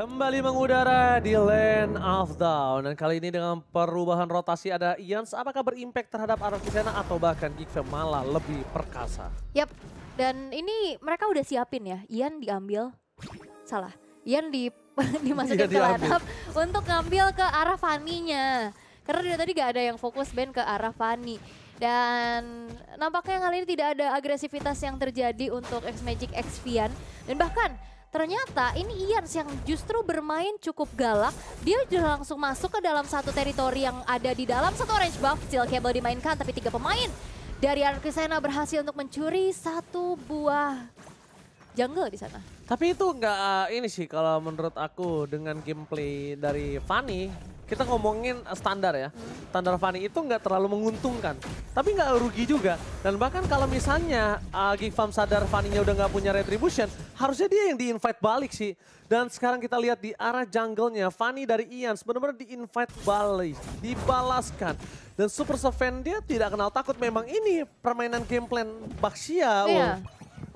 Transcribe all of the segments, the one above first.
Kembali mengudara di Land of Down dan kali ini dengan perubahan rotasi ada Ians apakah berimpact terhadap Arafisena atau bahkan Gigve malah lebih perkasa? Yap, dan ini mereka udah siapin ya, Ian diambil, salah, Ian di, dimasukin iya, ke lineup untuk ngambil ke arah Fanny-nya. Karena dari tadi gak ada yang fokus band ke arah Fanny. Dan nampaknya kali ini tidak ada agresivitas yang terjadi untuk X Magic X Vian. Dan bahkan Ternyata ini Ian yang justru bermain cukup galak. Dia sudah langsung masuk ke dalam satu teritori yang ada di dalam satu orange buff. Steel Cable dimainkan tapi tiga pemain dari Arkisena berhasil untuk mencuri satu buah jungle di sana. Tapi itu nggak uh, ini sih kalau menurut aku dengan gameplay dari Fanny kita ngomongin eh, standar ya. Standar Fanny itu nggak terlalu menguntungkan. Tapi nggak rugi juga. Dan bahkan kalau misalnya uh, Gifam sadar Fanny-nya udah nggak punya retribution, harusnya dia yang di-invite balik sih. Dan sekarang kita lihat di arah jungle-nya, Fanny dari Ian sebenarnya di-invite balik, dibalaskan. Dan Super Seven dia tidak kenal takut. Memang ini permainan game plan Baxia. Iya. Oh.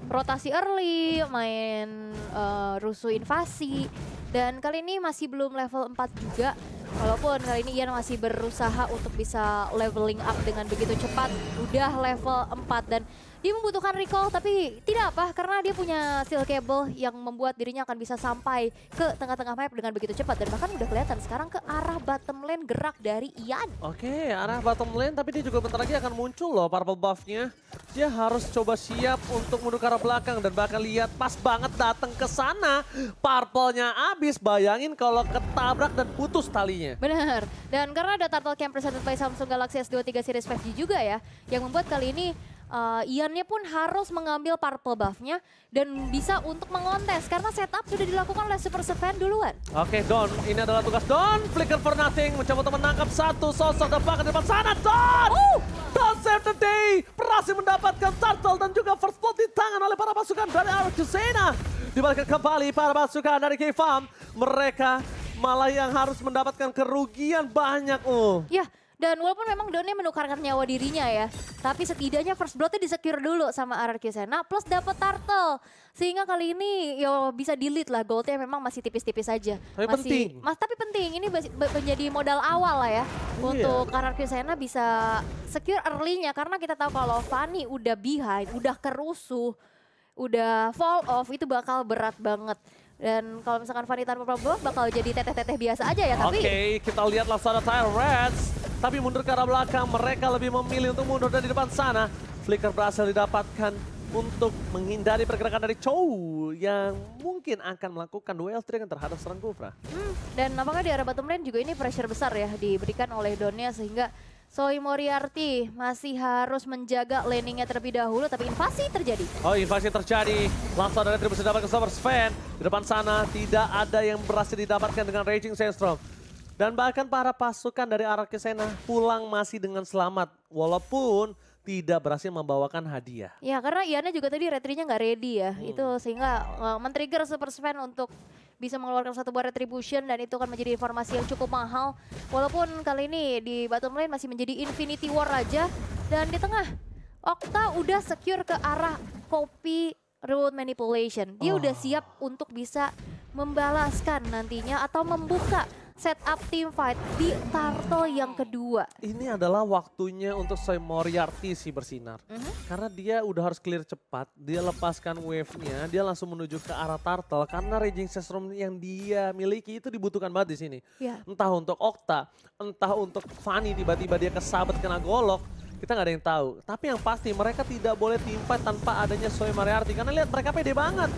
Rotasi early, main uh, rusuh invasi. Dan kali ini masih belum level 4 juga. Walaupun kali ini Ian masih berusaha untuk bisa leveling up dengan begitu cepat, udah level 4 dan dia membutuhkan recall tapi tidak apa karena dia punya steel cable yang membuat dirinya akan bisa sampai ke tengah-tengah map dengan begitu cepat dan bahkan udah kelihatan sekarang ke arah bottom lane gerak dari Ian. Oke, okay, arah bottom lane tapi dia juga bentar lagi akan muncul loh purple buffnya. Dia harus coba siap untuk menukar belakang dan bakal lihat pas banget datang ke sana purple-nya habis. Bayangin kalau ketabrak dan putus talinya. Benar. Dan karena ada turtle camp presented by Samsung Galaxy S23 Series 5G juga ya yang membuat kali ini uh, Iannya pun harus mengambil purple buffnya dan bisa untuk mengontes karena setup sudah dilakukan oleh Super Seven duluan. Oke okay, Don, ini adalah tugas Don. Flicker for nothing mencoba untuk menangkap satu sosok terbang di depan sana Don. Oh! Don save the day berhasil mendapatkan turtle dan juga first blood di tangan oleh para pasukan dari Arjusena. Dibalikkan kembali para pasukan dari K-Farm. Mereka malah yang harus mendapatkan kerugian banyak. Oh. Uh. Ya, yeah dan walaupun memang Donnya menukarkan nyawa dirinya ya, tapi setidaknya first bloodnya secure dulu sama RRQ Sena, plus dapat turtle. Sehingga kali ini ya bisa delete lah goldnya memang masih tipis-tipis aja. Tapi masih, penting. Mas, tapi penting, ini menjadi modal awal lah ya. Oh, Untuk RRQ Sena bisa secure early-nya, karena kita tahu kalau Fanny udah behind, udah kerusuh, udah fall off, itu bakal berat banget. Dan kalau misalkan Fanny tanpa problem bakal jadi teteh-teteh biasa aja ya tapi... Oke, okay, kita lihat Lazada Tire Tyrants. Tapi mundur ke arah belakang, mereka lebih memilih untuk mundur dari depan sana. Flicker berhasil didapatkan untuk menghindari pergerakan dari Chow yang mungkin akan melakukan duel trick terhadap serang Kufra. Hmm, dan apakah di arah bottom lane juga ini pressure besar ya diberikan oleh Donnya sehingga Soi Moriarty masih harus menjaga landingnya terlebih dahulu, tapi invasi terjadi. Oh, invasi terjadi. Langsung dari tribus didapat ke Summer Sven. Di depan sana tidak ada yang berhasil didapatkan dengan Raging Sandstorm. Dan bahkan para pasukan dari arah Kesena pulang masih dengan selamat. Walaupun tidak berhasil membawakan hadiah. Ya karena Iana juga tadi retrinya nggak ready ya, hmm. itu sehingga uh, men-trigger Super Sven untuk bisa mengeluarkan satu buah retribution dan itu akan menjadi informasi yang cukup mahal. Walaupun kali ini di bottom lane masih menjadi Infinity War aja dan di tengah Okta udah secure ke arah copy road manipulation. Dia oh. udah siap untuk bisa membalaskan nantinya atau membuka setup team fight di Tarto yang kedua. Ini adalah waktunya untuk Soy Moriarty sih bersinar. Mm -hmm. Karena dia udah harus clear cepat, dia lepaskan wave-nya, dia langsung menuju ke arah Turtle karena Raging sesrum yang dia miliki itu dibutuhkan banget di sini. Yeah. Entah untuk Okta, entah untuk Fanny tiba-tiba dia kesabet kena golok, kita nggak ada yang tahu. Tapi yang pasti mereka tidak boleh timpa tanpa adanya Soy Moriarty karena lihat mereka pede banget.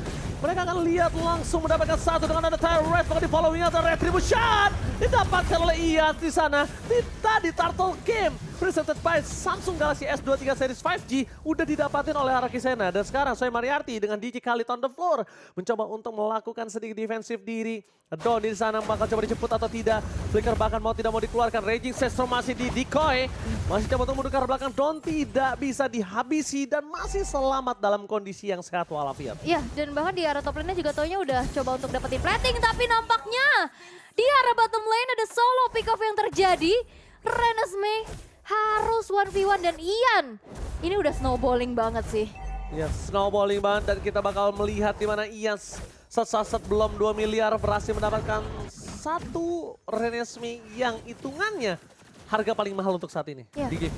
Mereka akan lihat langsung mendapatkan satu dengan ada tire red Maka di followingnya ada Retribution. Didapatkan oleh Ias di sana. Tita di Turtle Game. Presented by Samsung Galaxy S23 Series 5G. Udah didapatin oleh Araki Sena. Dan sekarang saya Mariarti dengan DJ Khalid on the floor. Mencoba untuk melakukan sedikit defensif diri. Don di sana bakal coba dijemput atau tidak. Flicker bahkan mau tidak mau dikeluarkan. Raging Sestro masih di decoy. Masih coba untuk mundur ke belakang. Don tidak bisa dihabisi dan masih selamat dalam kondisi yang sehat walafiat. Iya, dan bahkan di para top lane juga taunya udah coba untuk dapetin plating tapi nampaknya di arah bottom lane ada solo pick off yang terjadi. Renesme harus 1v1 dan Ian ini udah snowballing banget sih. Ya yes, snowballing banget dan kita bakal melihat di mana Ian set-set belum 2 miliar berhasil mendapatkan satu Renesme yang hitungannya harga paling mahal untuk saat ini yeah. di Game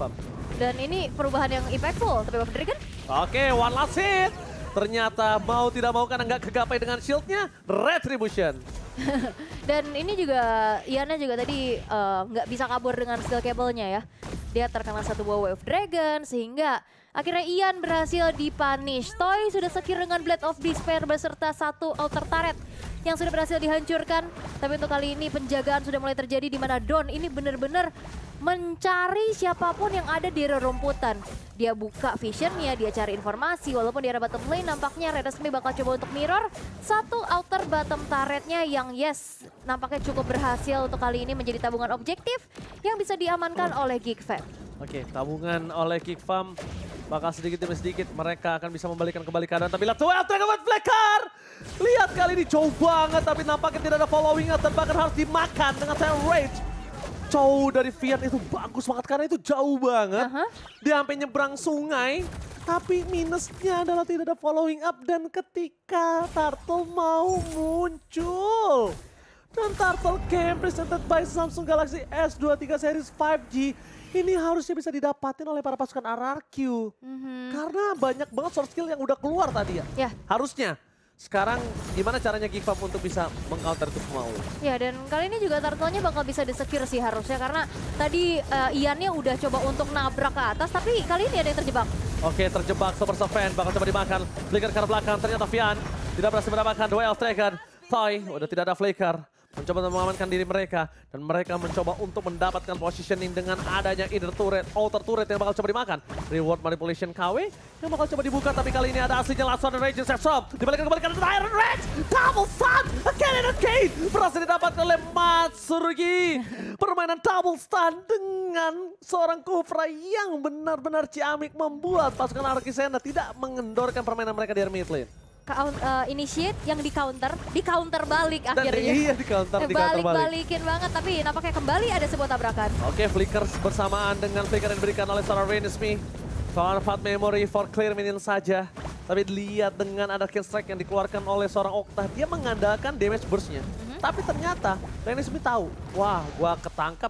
Dan ini perubahan yang impactful, tapi Dragon. Oke, okay, one last hit. Ternyata mau tidak mau kan nggak kegapai dengan shieldnya, Retribution. Dan ini juga, Iana juga tadi eh, nggak uh, bisa kabur dengan skill cable-nya ya. Dia terkena satu buah Wave Dragon sehingga Akhirnya Ian berhasil dipunish. Toy sudah sekir dengan Blade of Despair beserta satu Alter turret yang sudah berhasil dihancurkan. Tapi untuk kali ini penjagaan sudah mulai terjadi di mana Don ini benar-benar mencari siapapun yang ada di rerumputan. Dia buka visionnya, dia cari informasi. Walaupun di arah bottom lane nampaknya Red Resmi bakal coba untuk mirror. Satu outer bottom turretnya yang yes, nampaknya cukup berhasil untuk kali ini menjadi tabungan objektif yang bisa diamankan oleh Geek Oke, okay, tabungan oleh Kick Farm bakal sedikit demi sedikit mereka akan bisa membalikan kembali keadaan. Tapi lihat, Tuel Tangled Blackheart! Lihat kali ini jauh banget, tapi nampaknya tidak ada following dan bahkan harus dimakan dengan saya Rage. Jauh dari Fiat itu bagus banget karena itu jauh banget. Uh -huh. Dia sampai nyebrang sungai, tapi minusnya adalah tidak ada following up dan ketika Turtle mau muncul. Dan Turtle game presented by Samsung Galaxy S23 Series 5G ini harusnya bisa didapatin oleh para pasukan RRQ. Mm-hmm. Karena banyak banget soft skill yang udah keluar tadi ya. Yeah. Harusnya. Sekarang gimana caranya Geekfam untuk bisa meng-counter itu semua Ya dan kali ini juga turtle bakal bisa disekir sih harusnya. Karena tadi uh, Iannya udah coba untuk nabrak ke atas tapi kali ini ada yang terjebak. Oke terjebak Super Seven bakal coba dimakan. Flicker ke belakang ternyata Vian tidak berhasil mendapatkan Elf Striker. Toy udah tidak ada Flicker mencoba untuk mengamankan diri mereka. Dan mereka mencoba untuk mendapatkan positioning dengan adanya inner turret, outer turret yang bakal coba dimakan. Reward manipulation KW yang bakal coba dibuka, tapi kali ini ada aslinya Last One Rage set Shop. Dibalikkan kembali ke Iron Rage, Double Stun, again and again. Berhasil didapatkan oleh Matsurugi. Permainan Double Stun dengan seorang Kufra yang benar-benar ciamik membuat pasukan Arkisena tidak mengendorkan permainan mereka di mid lane uh, initiate yang di counter, di counter balik Dan akhirnya. Iya di counter, di counter balik. Balikin banget, tapi nampaknya kembali ada sebuah tabrakan. Oke, okay, flickers bersamaan dengan flicker yang diberikan oleh Sarah Renismi. Soal Fat Memory for clear minion saja. Tapi lihat dengan ada kill strike yang dikeluarkan oleh seorang Okta, dia mengandalkan damage burst-nya. Mm -hmm. Tapi ternyata Renismi tahu, wah gua ketangkep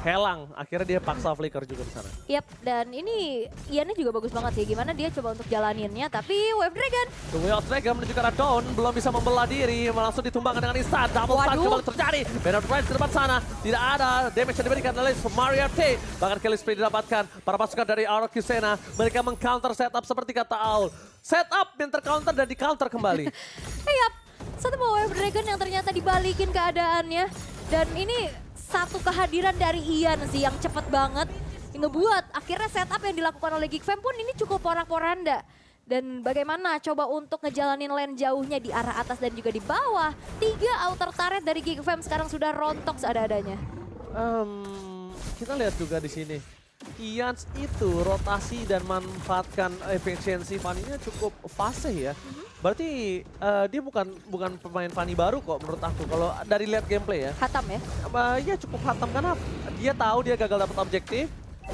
Helang, akhirnya dia paksa flicker juga di sana. Yap, dan ini Iannya juga bagus banget sih. Ya. Gimana dia coba untuk jalaninnya, tapi Wave Dragon. The Wave Dragon menuju ke down, belum bisa membelah diri. Langsung ditumbangkan dengan Istan. Double Waduh. stun kembali terjadi. Banner Price di depan sana. Tidak ada damage yang diberikan oleh Mario T. Bahkan kill speed didapatkan. Para pasukan dari Aroki Sena. Mereka mengcounter setup seperti kata Aul. Setup yang tercounter dan di-counter kembali. Yap, satu Wave Dragon yang ternyata dibalikin keadaannya. Dan ini satu kehadiran dari Ian sih yang cepet banget ngebuat akhirnya setup yang dilakukan oleh Geek Fam pun ini cukup porak-poranda. Dan bagaimana coba untuk ngejalanin lane jauhnya di arah atas dan juga di bawah. Tiga outer turret dari Geek Fam sekarang sudah rontok seada-adanya. Um, kita lihat juga di sini. Ian itu rotasi dan manfaatkan efisiensi paninya cukup fase ya. Mm -hmm. Berarti uh, dia bukan bukan pemain Fanny baru kok menurut aku. Kalau dari lihat gameplay ya. Hatam ya? Uh, ya cukup hatam karena dia tahu dia gagal dapat objektif.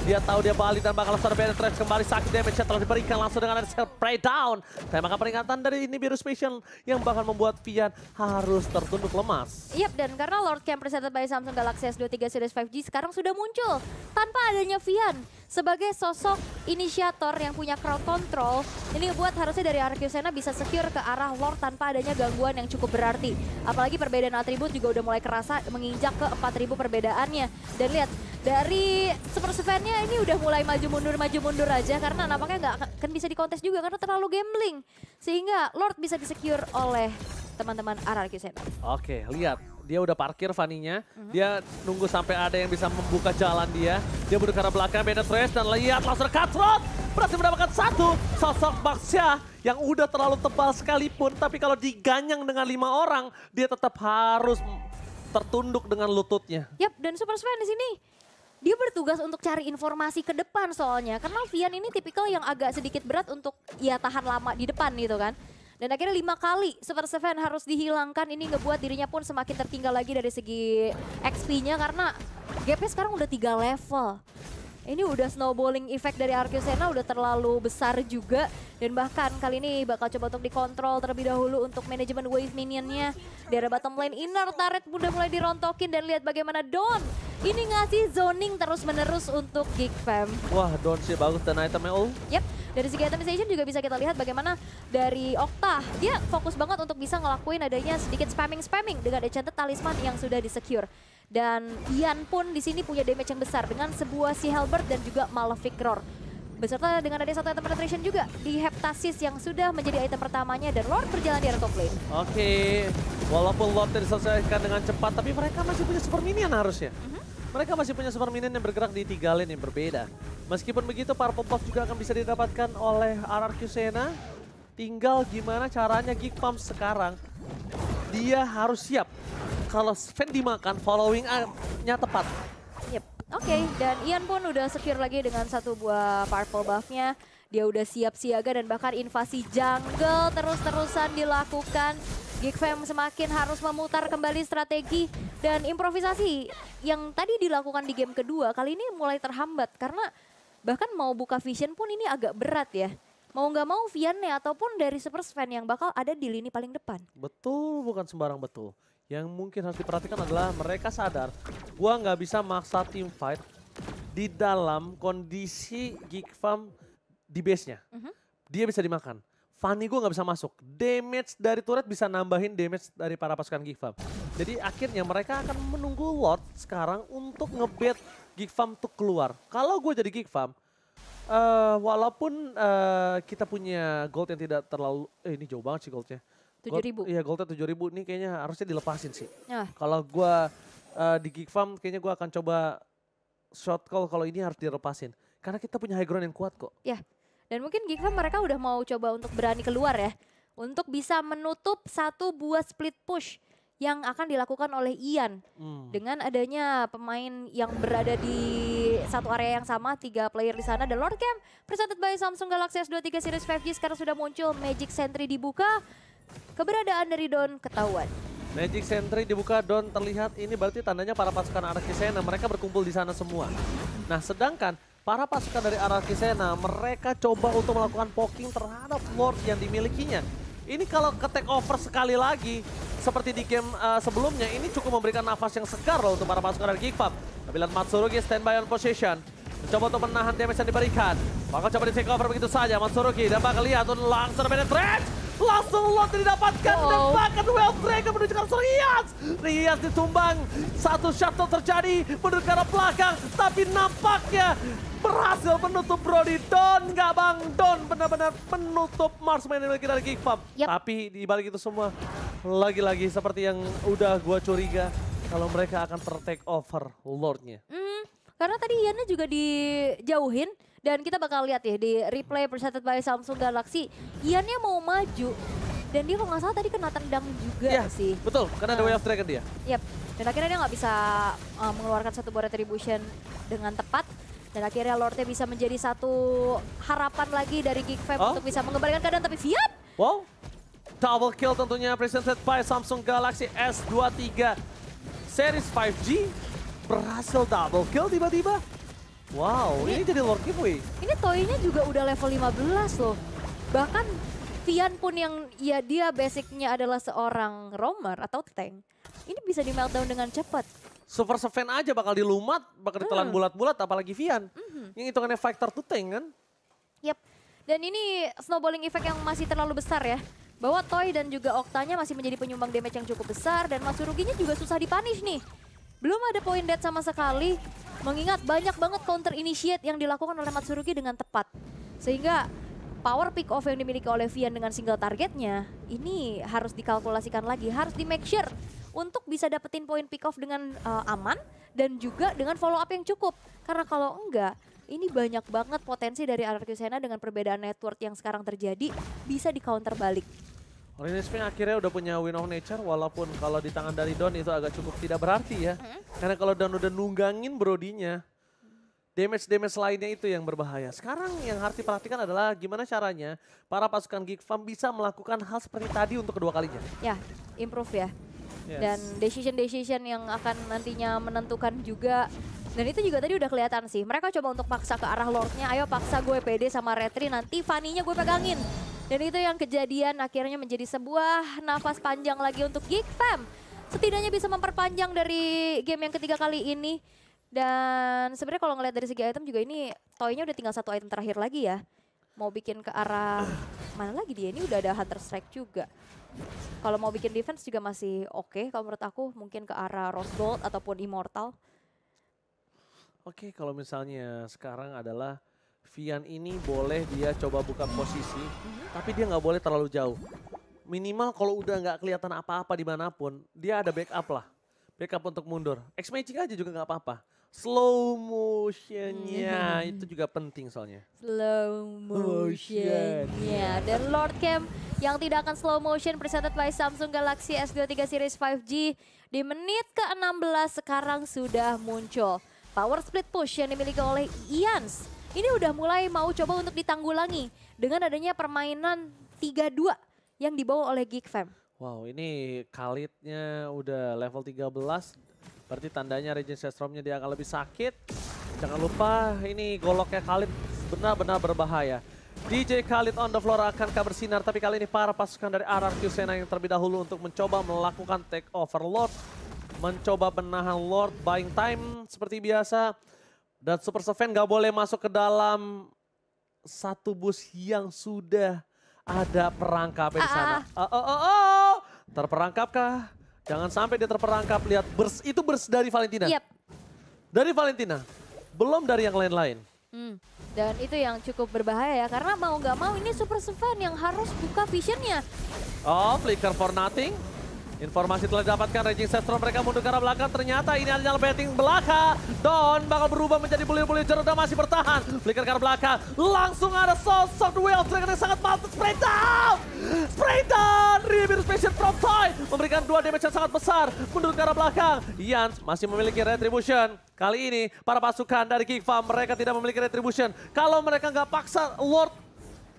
Dia tahu dia balik dan bakal serba terus kembali sakit damage yang telah diberikan langsung dengan ada spray down. Tembakan peringatan dari ini biru special yang bahkan membuat Vian harus tertunduk lemas. Yap, dan karena Lord Camp presented by Samsung Galaxy S23 Series 5G sekarang sudah muncul tanpa adanya Vian sebagai sosok inisiator yang punya crowd control, ini buat harusnya dari Arcusena bisa secure ke arah Lord tanpa adanya gangguan yang cukup berarti. Apalagi perbedaan atribut juga udah mulai kerasa menginjak ke 4000 perbedaannya. Dan lihat, dari Super seven ini udah mulai maju mundur maju mundur aja karena nampaknya nggak akan bisa dikontes juga karena terlalu gambling sehingga Lord bisa disecure oleh teman-teman Ararki Oke, lihat dia udah parkir Vaninya. Mm-hmm. Dia nunggu sampai ada yang bisa membuka jalan dia. Dia berdua belakang, beda Trace dan lihat laser Cutthroat. Berhasil mendapatkan satu sosok Baksya yang udah terlalu tebal sekalipun. Tapi kalau diganyang dengan lima orang, dia tetap harus tertunduk dengan lututnya. Yap, dan Super Sven di sini dia bertugas untuk cari informasi ke depan soalnya. Karena Vian ini tipikal yang agak sedikit berat untuk ya tahan lama di depan gitu kan. Dan akhirnya lima kali Super Seven harus dihilangkan. Ini ngebuat dirinya pun semakin tertinggal lagi dari segi XP-nya karena gapnya sekarang udah tiga level. Ini udah snowballing effect dari Arkyusena udah terlalu besar juga. Dan bahkan kali ini bakal coba untuk dikontrol terlebih dahulu untuk manajemen wave minionnya. Di area bottom lane inner turret udah mulai dirontokin dan lihat bagaimana Don ini ngasih zoning terus-menerus untuk Geek Fam. Wah Don sih bagus dan itemnya all. Yep. Dari segi itemization juga bisa kita lihat bagaimana dari Okta, dia fokus banget untuk bisa ngelakuin adanya sedikit spamming-spamming dengan enchanted talisman yang sudah di secure Dan Ian pun di sini punya damage yang besar dengan sebuah si Halberd dan juga Malefic Roar. Beserta dengan ada satu item penetration juga di Heptasis yang sudah menjadi item pertamanya dan Lord berjalan di arah top lane. Oke, walaupun Lord diselesaikan dengan cepat tapi mereka masih punya super minion harusnya. Mm -hmm. Mereka masih punya super minion yang bergerak di tiga lane yang berbeda. Meskipun begitu, Purple Puff juga akan bisa didapatkan oleh RRQ Sena. Tinggal gimana caranya Geek Pump sekarang. Dia harus siap. Kalau Sven dimakan, following-nya tepat. Yep. Oke, okay. dan Ian pun udah secure lagi dengan satu buah Purple Buff-nya. Dia udah siap siaga dan bahkan invasi jungle terus-terusan dilakukan. Geekfam semakin harus memutar kembali strategi dan improvisasi yang tadi dilakukan di game kedua kali ini mulai terhambat karena bahkan mau buka vision pun ini agak berat ya mau nggak mau Vianney ataupun dari Spurs fan yang bakal ada di lini paling depan. Betul, bukan sembarang betul. Yang mungkin harus diperhatikan adalah mereka sadar, gua nggak bisa maksa tim fight di dalam kondisi Geek Farm di base-nya. Mm -hmm. Dia bisa dimakan. Fanny gue nggak bisa masuk. Damage dari turret bisa nambahin damage dari para pasukan Geek Farm. Jadi akhirnya mereka akan menunggu Lord sekarang untuk ngebet gig farm tuh keluar. Kalau gue jadi gig farm, uh, walaupun uh, kita punya gold yang tidak terlalu, eh ini jauh banget sih goldnya. Tujuh ribu. Iya goldnya tujuh ribu. Ini kayaknya harusnya dilepasin sih. Ah. Kalau gue uh, di gig farm, kayaknya gue akan coba short call kalau ini harus dilepasin. Karena kita punya high ground yang kuat kok. Ya. Dan mungkin gig farm mereka udah mau coba untuk berani keluar ya. Untuk bisa menutup satu buah split push yang akan dilakukan oleh Ian hmm. dengan adanya pemain yang berada di satu area yang sama tiga player di sana dan Lord Cam presented by Samsung Galaxy S23 Series 5G sekarang sudah muncul Magic Sentry dibuka keberadaan dari Don ketahuan Magic Sentry dibuka Don terlihat ini berarti tandanya para pasukan anarki Sena mereka berkumpul di sana semua nah sedangkan para pasukan dari anarki Sena mereka coba untuk melakukan poking terhadap Lord yang dimilikinya ini kalau ke take over sekali lagi seperti di game uh, sebelumnya, ini cukup memberikan nafas yang segar loh untuk para pasukan dari Geek Tampilan Matsurugi standby on position. Mencoba untuk menahan damage yang diberikan. Bakal coba di take over begitu saja Matsurugi. Dan bakal lihat langsung penetrate. Langsung lot didapatkan wow. dan bahkan well ke arah Rias. Rias ditumbang. Satu shuttle terjadi menuju ke arah belakang. Tapi nampaknya berhasil menutup Brody Don nggak Bang? Don benar-benar menutup Marsman yang dimiliki dari Geek Pump. Yep. Tapi dibalik itu semua lagi-lagi seperti yang udah gua curiga kalau mereka akan tertake over Lordnya. Mm, karena tadi Yana juga dijauhin dan kita bakal lihat ya di replay presented by Samsung Galaxy. Yannya mau maju dan dia kalau nggak salah tadi kena tendang juga ya, sih. Betul, karena uh, Way of Dragon dia. Yep. dan akhirnya dia nggak bisa uh, mengeluarkan satu buah retribution dengan tepat. Dan akhirnya Lordnya bisa menjadi satu harapan lagi dari Geek Fam oh? untuk bisa mengembalikan keadaan. Tapi siap? wow. Double kill tentunya presented by Samsung Galaxy S23 Series 5G. Berhasil double kill tiba-tiba. Wow, ini, ini jadi Lord giveaway. Ini Toi-nya juga udah level 15 loh. Bahkan Vian pun yang ya dia basicnya adalah seorang romer atau tank. Ini bisa di meltdown dengan cepat. Super Seven aja bakal dilumat, bakal ditelan hmm. bulat-bulat apalagi Vian. Mm -hmm. Yang hitungannya factor to tank kan. Yap. Dan ini snowballing effect yang masih terlalu besar ya bahwa Toy dan juga Oktanya masih menjadi penyumbang damage yang cukup besar dan Mas Ruginya juga susah dipanis nih. Belum ada poin dead sama sekali, mengingat banyak banget counter initiate yang dilakukan oleh Matsurugi dengan tepat. Sehingga power pick off yang dimiliki oleh Vian dengan single targetnya, ini harus dikalkulasikan lagi, harus di make sure untuk bisa dapetin poin pick off dengan uh, aman dan juga dengan follow up yang cukup. Karena kalau enggak, ini banyak banget potensi dari Sena dengan perbedaan network yang sekarang terjadi bisa di counter balik. Orange Spring akhirnya udah punya win of nature walaupun kalau di tangan dari Don itu agak cukup tidak berarti ya. Hmm? Karena kalau Don udah nunggangin Brodinya, damage-damage lainnya itu yang berbahaya. Sekarang yang harus diperhatikan adalah gimana caranya para pasukan Geek Farm bisa melakukan hal seperti tadi untuk kedua kalinya. Ya, improve ya. Yes. Dan decision-decision yang akan nantinya menentukan juga dan itu juga tadi udah kelihatan sih. Mereka coba untuk paksa ke arah Lordnya. Ayo paksa gue PD sama Retri. Nanti Fanny-nya gue pegangin. Dan itu yang kejadian akhirnya menjadi sebuah nafas panjang lagi untuk Geek Fam. Setidaknya bisa memperpanjang dari game yang ketiga kali ini. Dan sebenarnya kalau ngelihat dari segi item juga ini toy nya udah tinggal satu item terakhir lagi ya. Mau bikin ke arah mana lagi dia ini udah ada Hunter Strike juga. Kalau mau bikin defense juga masih oke okay. kalau menurut aku mungkin ke arah Rose Gold ataupun Immortal. Oke, kalau misalnya sekarang adalah Vian ini boleh dia coba buka posisi, mm-hmm. tapi dia nggak boleh terlalu jauh. Minimal kalau udah nggak kelihatan apa-apa dimanapun, dia ada backup lah. Backup untuk mundur. X matching aja juga nggak apa-apa. Slow motionnya mm-hmm. itu juga penting soalnya. Slow motionnya dan Lord Cam yang tidak akan slow motion presented by Samsung Galaxy S23 Series 5G di menit ke-16 sekarang sudah muncul. Power split push yang dimiliki oleh Ians. Ini udah mulai mau coba untuk ditanggulangi dengan adanya permainan 3-2 yang dibawa oleh Geek Fam. Wow, ini Kalitnya udah level 13. Berarti tandanya Regen Sestromnya dia akan lebih sakit. Jangan lupa ini goloknya Khalid benar-benar berbahaya. DJ Khalid on the floor akan kabar sinar, Tapi kali ini para pasukan dari RRQ Sena yang terlebih dahulu untuk mencoba melakukan take over Lord mencoba menahan Lord buying time seperti biasa. Dan Super Seven gak boleh masuk ke dalam satu bus yang sudah ada perangkap di sana. Ah, ah, ah. Oh, oh, oh, oh. Terperangkapkah? Jangan sampai dia terperangkap. Lihat, burst, itu burst dari Valentina. Yep. Dari Valentina. Belum dari yang lain-lain. Hmm. Dan itu yang cukup berbahaya ya, karena mau gak mau ini Super Seven yang harus buka visionnya. Oh, flicker for nothing. Informasi telah didapatkan, Raging Sestron mereka mundur ke arah belakang. Ternyata ini adalah betting belaka. Don bakal berubah menjadi bulir-bulir Jeroda masih bertahan. Flicker ke arah belakang. Langsung ada sosok duel. Dragon yang sangat mantap. Spray down! Spray down! Ribir Special from Toy. Memberikan dua damage yang sangat besar. Mundur ke arah belakang. Yans masih memiliki Retribution. Kali ini para pasukan dari Kick Farm mereka tidak memiliki Retribution. Kalau mereka nggak paksa Lord,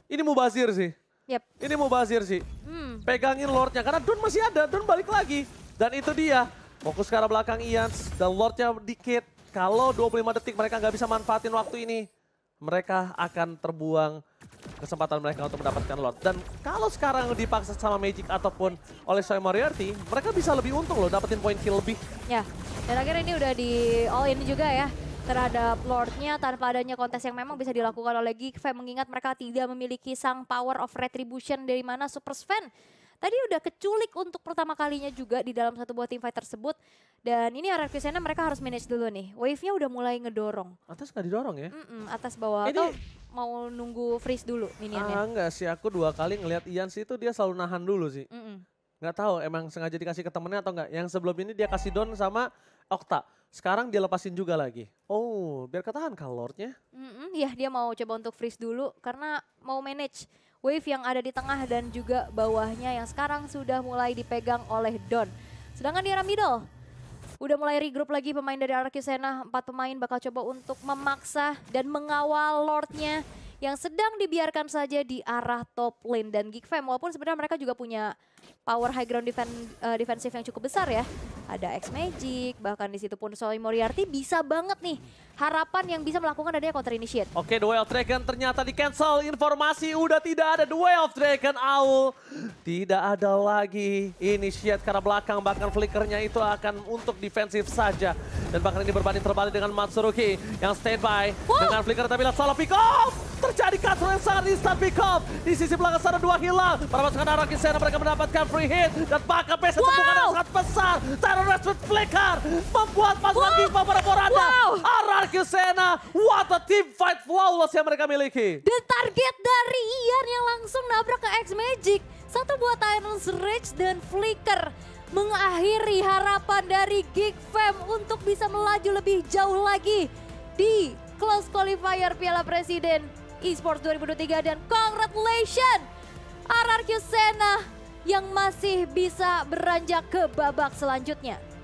ini Mubazir sih. Yep. Ini mau bazir sih. Hmm. Pegangin Lordnya karena Dun masih ada. Dun balik lagi. Dan itu dia. Fokus ke arah belakang Ian dan Lordnya dikit. Kalau 25 detik mereka nggak bisa manfaatin waktu ini. Mereka akan terbuang kesempatan mereka untuk mendapatkan Lord. Dan kalau sekarang dipaksa sama Magic ataupun oleh Soy Moriarty, mereka bisa lebih untung loh dapetin poin kill lebih. Ya, dan akhirnya ini udah di all in juga ya terhadap Lordnya tanpa adanya kontes yang memang bisa dilakukan oleh Fam mengingat mereka tidak memiliki sang power of retribution dari mana Super Sven tadi udah keculik untuk pertama kalinya juga di dalam satu buah teamfight tersebut dan ini arah Sena mereka harus manage dulu nih wave-nya udah mulai ngedorong atas nggak didorong ya Mm-mm, atas bawah ini... atau mau nunggu freeze dulu minionnya ah enggak sih aku dua kali ngelihat Ian sih itu dia selalu nahan dulu sih Mm-mm. Nggak tahu emang sengaja dikasih ke temennya atau enggak. Yang sebelum ini dia kasih Don sama Okta. Sekarang dia lepasin juga lagi. Oh, biar ketahan kalornya. Mm -mm, ya dia mau coba untuk freeze dulu karena mau manage wave yang ada di tengah dan juga bawahnya yang sekarang sudah mulai dipegang oleh Don. Sedangkan di arah middle, udah mulai regroup lagi pemain dari Arkisena. Empat pemain bakal coba untuk memaksa dan mengawal Lordnya yang sedang dibiarkan saja di arah top lane dan Geek Fam walaupun sebenarnya mereka juga punya power high ground defense uh, defensif yang cukup besar ya. Ada X Magic, bahkan di situ pun Soli Moriarty bisa banget nih harapan yang bisa melakukan adanya counter initiate. Oke, Duel of Dragon ternyata di cancel. Informasi udah tidak ada Duel of Dragon Owl. Tidak ada lagi initiate karena belakang bahkan flickernya itu akan untuk defensif saja. Dan bahkan ini berbanding terbalik dengan Matsuruki yang standby wow. dengan flicker tapi salah pick off. Terjadi counter yang sangat instan pick up. Di sisi belakang sana dua hilang. Para pasukan Arakin Sena mereka mendapatkan free hit. Dan pakai Pesa wow. yang sangat besar. taro Restroot Flicker membuat pasukan wow. tiba pada Boranda. Wow. Sena, what a team fight flawless yang mereka miliki. The target dari Ian yang langsung nabrak ke X-Magic. Satu buat Iron's Rage dan Flicker mengakhiri harapan dari Geek Fam untuk bisa melaju lebih jauh lagi di close qualifier Piala Presiden Esports 2023 dan congratulations RRQ Sena yang masih bisa beranjak ke babak selanjutnya.